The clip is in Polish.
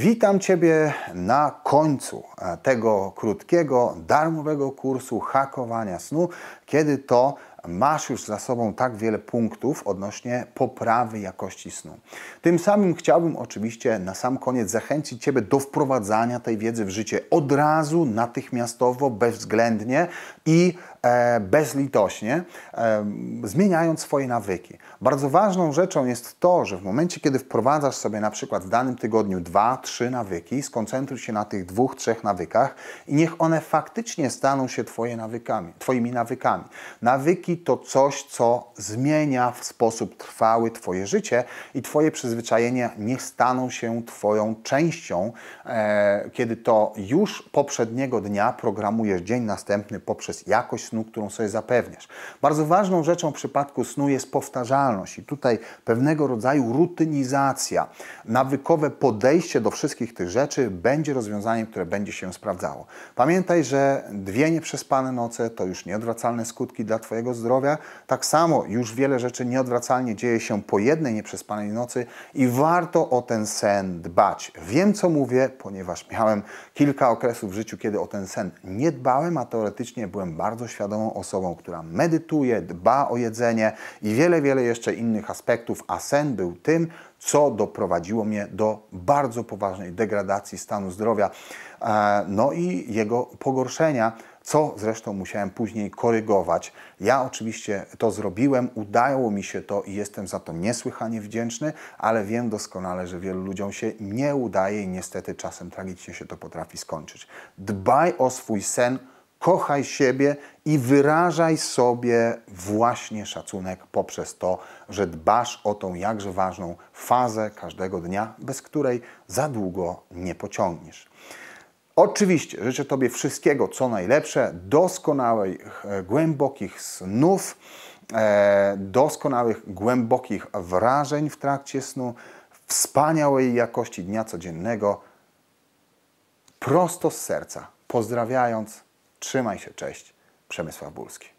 Witam Ciebie na końcu e, tego krótkiego, darmowego kursu hakowania snu, kiedy to masz już za sobą tak wiele punktów odnośnie poprawy jakości snu. Tym samym chciałbym oczywiście na sam koniec zachęcić Ciebie do wprowadzania tej wiedzy w życie od razu, natychmiastowo, bezwzględnie i e, bezlitośnie, e, zmieniając swoje nawyki. Bardzo ważną rzeczą jest to, że w momencie, kiedy wprowadzasz sobie na przykład w danym tygodniu dwa, trzy nawyki, skoncentruj się na tych dwóch, trzech nawykach i niech one faktycznie staną się twoje nawykami, Twoimi nawykami. Nawyki nawyki to coś, co zmienia w sposób trwały Twoje życie i Twoje przyzwyczajenia nie staną się Twoją częścią, e, kiedy to już poprzedniego dnia programujesz dzień następny poprzez jakość snu, którą sobie zapewniasz. Bardzo ważną rzeczą w przypadku snu jest powtarzalność i tutaj pewnego rodzaju rutynizacja. Nawykowe podejście do wszystkich tych rzeczy będzie rozwiązaniem, które będzie się sprawdzało. Pamiętaj, że dwie nieprzespane noce to już nieodwracalne skutki dla Twojego zdrowia. Tak samo już wiele rzeczy nieodwracalnie dzieje się po jednej nieprzespanej nocy i warto o ten sen dbać. Wiem, co mówię, ponieważ miałem kilka okresów w życiu, kiedy o ten sen nie dbałem, a teoretycznie byłem bardzo świadomą osobą, która medytuje, dba o jedzenie i wiele, wiele jeszcze innych aspektów, a sen był tym, co doprowadziło mnie do bardzo poważnej degradacji stanu zdrowia, e, no i jego pogorszenia co zresztą musiałem później korygować. Ja oczywiście to zrobiłem, udało mi się to i jestem za to niesłychanie wdzięczny, ale wiem doskonale, że wielu ludziom się nie udaje i niestety czasem tragicznie się to potrafi skończyć. Dbaj o swój sen, kochaj siebie i wyrażaj sobie właśnie szacunek poprzez to, że dbasz o tą jakże ważną fazę każdego dnia, bez której za długo nie pociągniesz. Oczywiście życzę Tobie wszystkiego, co najlepsze, doskonałych, e, głębokich snów, e, doskonałych, głębokich wrażeń w trakcie snu, wspaniałej jakości dnia codziennego. Prosto z serca, pozdrawiając, trzymaj się, cześć, Przemysław Bulski.